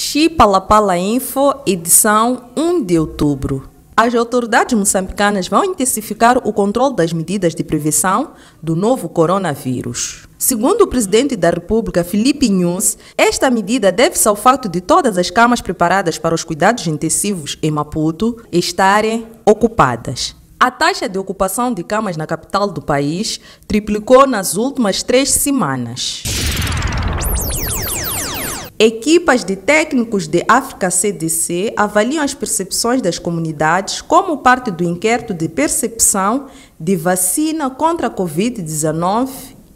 Xipalapala Info, edição 1 de outubro. As autoridades moçambicanas vão intensificar o controle das medidas de prevenção do novo coronavírus. Segundo o presidente da República, Felipe Nunes, esta medida deve-se ao fato de todas as camas preparadas para os cuidados intensivos em Maputo estarem ocupadas. A taxa de ocupação de camas na capital do país triplicou nas últimas três semanas. Equipas de técnicos de África CDC avaliam as percepções das comunidades como parte do inquérito de percepção de vacina contra a Covid-19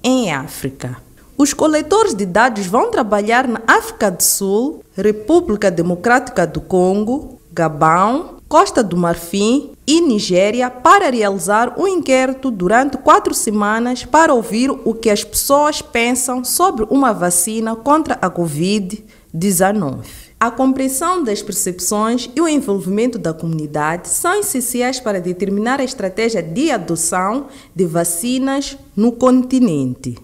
em África. Os coletores de dados vão trabalhar na África do Sul, República Democrática do Congo, Gabão, Costa do Marfim e Nigéria para realizar um inquérito durante quatro semanas para ouvir o que as pessoas pensam sobre uma vacina contra a Covid-19. A compreensão das percepções e o envolvimento da comunidade são essenciais para determinar a estratégia de adoção de vacinas no continente.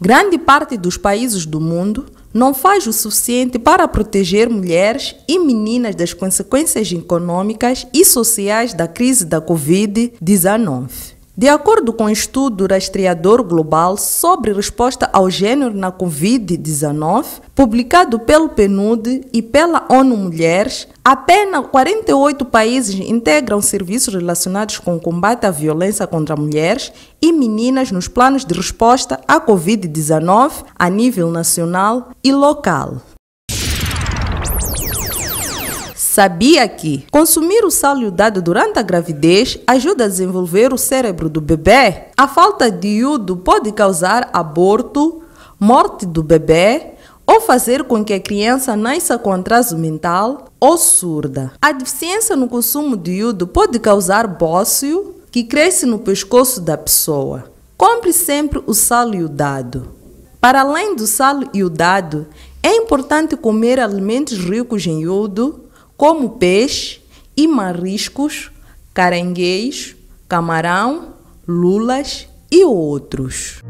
Grande parte dos países do mundo não faz o suficiente para proteger mulheres e meninas das consequências econômicas e sociais da crise da Covid-19. De acordo com o um estudo rastreador global sobre resposta ao gênero na Covid-19, publicado pelo PNUD e pela ONU Mulheres, apenas 48 países integram serviços relacionados com o combate à violência contra mulheres e meninas nos planos de resposta à Covid-19 a nível nacional e local. Sabia que consumir o sal iodado durante a gravidez ajuda a desenvolver o cérebro do bebê? A falta de iodo pode causar aborto, morte do bebê ou fazer com que a criança nasça com atraso mental ou surda. A deficiência no consumo de iodo pode causar bócio, que cresce no pescoço da pessoa. Compre sempre o sal iodado. Para além do sal iodado, é importante comer alimentos ricos em iodo como peixe e mariscos, caranguejos, camarão, lulas e outros.